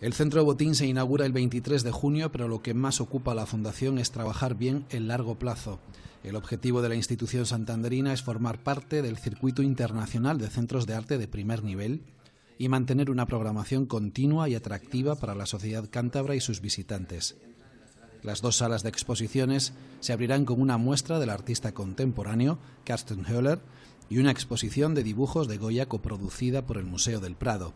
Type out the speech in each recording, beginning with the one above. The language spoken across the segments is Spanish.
El centro Botín se inaugura el 23 de junio, pero lo que más ocupa a la Fundación es trabajar bien en largo plazo. El objetivo de la institución santanderina es formar parte del circuito internacional de centros de arte de primer nivel y mantener una programación continua y atractiva para la sociedad cántabra y sus visitantes. Las dos salas de exposiciones se abrirán con una muestra del artista contemporáneo Carsten Höller y una exposición de dibujos de Goya coproducida por el Museo del Prado.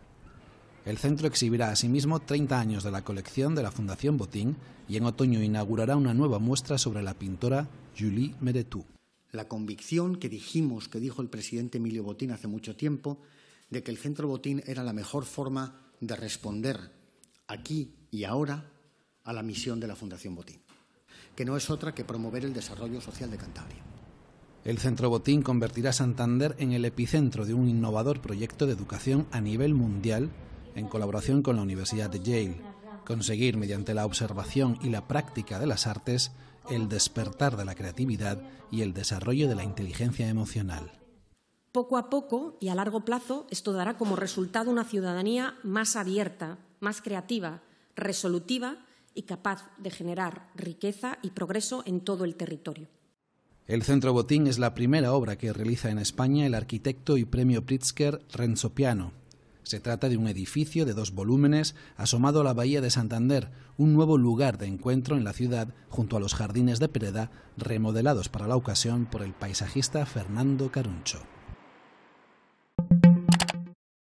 El centro exhibirá asimismo 30 años de la colección de la Fundación Botín y en otoño inaugurará una nueva muestra sobre la pintora Julie Meretou. La convicción que dijimos, que dijo el presidente Emilio Botín hace mucho tiempo, de que el Centro Botín era la mejor forma de responder aquí y ahora a la misión de la Fundación Botín, que no es otra que promover el desarrollo social de Cantabria. El Centro Botín convertirá Santander en el epicentro de un innovador proyecto de educación a nivel mundial en colaboración con la Universidad de Yale, conseguir mediante la observación y la práctica de las artes el despertar de la creatividad y el desarrollo de la inteligencia emocional. Poco a poco y a largo plazo esto dará como resultado una ciudadanía más abierta, más creativa, resolutiva y capaz de generar riqueza y progreso en todo el territorio. El Centro Botín es la primera obra que realiza en España el arquitecto y premio Pritzker Renzo Piano, se trata de un edificio de dos volúmenes asomado a la bahía de Santander, un nuevo lugar de encuentro en la ciudad junto a los jardines de Preda, remodelados para la ocasión por el paisajista Fernando Caruncho.